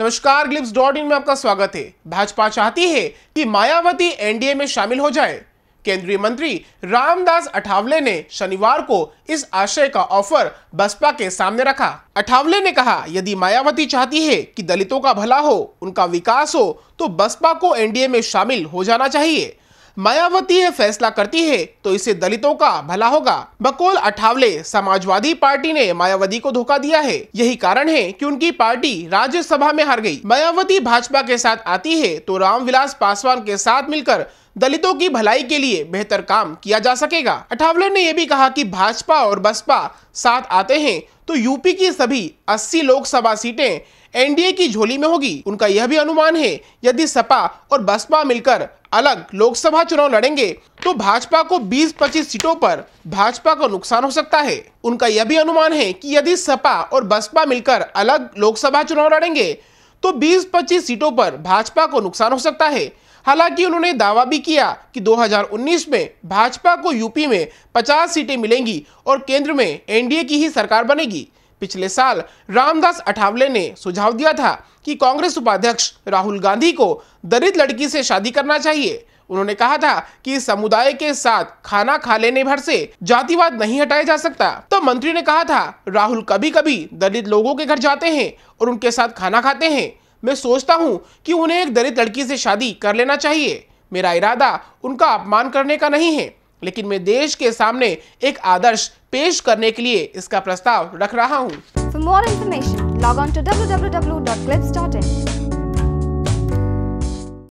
नमस्कार ग्लिप्स dot in में आपका स्वागत है भाजपा चाहती है कि मायावती एनडीए में शामिल हो जाए केंद्रीय मंत्री रामदास अठावले ने शनिवार को इस आशय का ऑफर बसपा के सामने रखा अठावले ने कहा यदि मायावती चाहती है कि दलितों का भला हो उनका विकास हो तो बसपा को एनडीए में शामिल हो जाना चाहिए मायावती यह फैसला करती है तो इसे दलितों का भला होगा बकोल अठावले समाजवादी पार्टी ने मायावती को धोखा दिया है यही कारण है कि उनकी पार्टी राज्यसभा में हार गई मायावती भाजपा के साथ आती है तो रामविलास पासवान के साथ मिलकर दलितों की भलाई के लिए बेहतर काम किया जा सकेगा अठावले ने यह भी कहा कि भाजपा और बसपा साथ आते हैं तो यूपी की सभी 80 लोकसभा सीटें एनडीए की झोली में होगी उनका यह भी अनुमान है यदि सपा और बसपा मिलकर अलग लोकसभा चुनाव लड़ेंगे तो भाजपा को 20-25 सीटों पर भाजपा को नुकसान हो सकता है उनका यह भी अनुमान है कि यदि सपा और बसपा मिलकर अलग लोकसभा चुनाव लड़ेंगे तो 20-25 सीटों पर भाजपा को नुकसान हो सकता है हालांकि उन्होंने दावा भी किया कि 2019 में भाजपा को यूपी में 50 सीटें मिलेंगी और केंद्र में एनडीए की ही सरकार बनेगी पिछले साल रामदास अठावले ने सुझाव दिया था कि कांग्रेस उपाध्यक्ष राहुल गांधी को दलित लड़की से शादी करना चाहिए उन्होंने कहा था कि समुदाय के साथ खाना खा लेने भर से जातिवाद नहीं हटाया जा सकता तो मंत्री ने कहा था राहुल कभी कभी दलित लोगों के घर जाते हैं और उनके साथ खाना खाते हैं मैं सोचता हूँ कि उन्हें एक दलित लड़की से शादी कर लेना चाहिए मेरा इरादा उनका अपमान करने का नहीं है लेकिन मैं देश के सामने एक आदर्श पेश करने के लिए इसका प्रस्ताव रख रहा हूँ for more information log on to W